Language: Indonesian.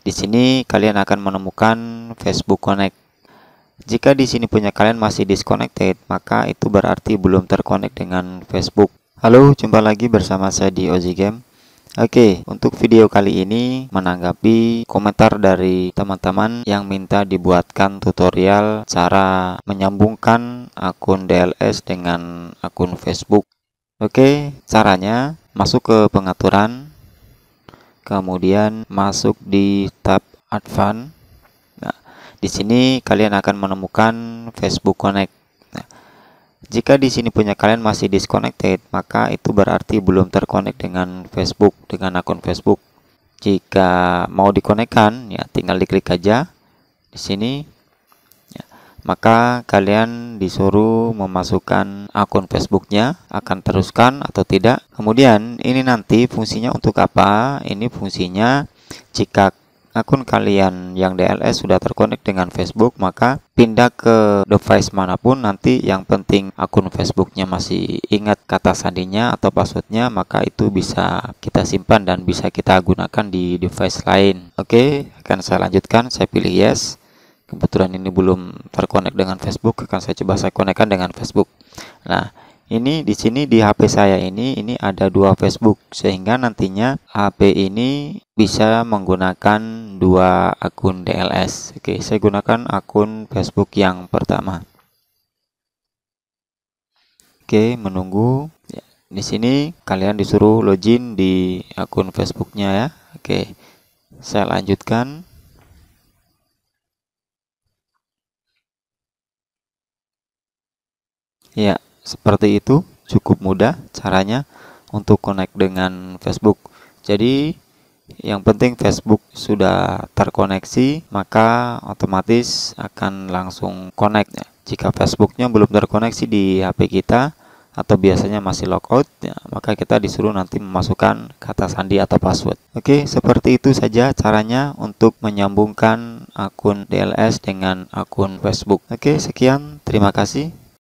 Di sini kalian akan menemukan Facebook Connect. Jika di sini punya kalian masih disconnected, maka itu berarti belum terkonek dengan Facebook. Halo, jumpa lagi bersama saya di Ozi Game. Oke, untuk video kali ini menanggapi komentar dari teman-teman yang minta dibuatkan tutorial cara menyambungkan akun DLS dengan akun Facebook. Oke, caranya masuk ke pengaturan, kemudian masuk di tab Advance. Nah, di sini kalian akan menemukan Facebook Connect. Nah, jika di sini punya kalian masih disconnected, maka itu berarti belum terkonek dengan Facebook dengan akun Facebook. Jika mau dikonekkan, ya tinggal diklik aja di sini maka kalian disuruh memasukkan akun Facebooknya akan teruskan atau tidak kemudian ini nanti fungsinya untuk apa ini fungsinya jika akun kalian yang DLS sudah terkonek dengan Facebook maka pindah ke device manapun nanti yang penting akun Facebooknya masih ingat kata sandinya atau passwordnya maka itu bisa kita simpan dan bisa kita gunakan di device lain oke akan saya lanjutkan saya pilih yes kebetulan ini belum terkonek dengan Facebook akan saya coba saya konekkan dengan Facebook nah ini di sini di HP saya ini ini ada dua Facebook sehingga nantinya HP ini bisa menggunakan dua akun DLS oke saya gunakan akun Facebook yang pertama oke menunggu ya, di sini kalian disuruh login di akun Facebooknya ya oke saya lanjutkan Ya, seperti itu cukup mudah caranya untuk connect dengan Facebook. Jadi yang penting Facebook sudah terkoneksi maka otomatis akan langsung connect Jika Facebooknya belum terkoneksi di HP kita atau biasanya masih logout ya, maka kita disuruh nanti memasukkan kata sandi atau password. Oke, seperti itu saja caranya untuk menyambungkan akun DLS dengan akun Facebook. Oke, sekian. Terima kasih.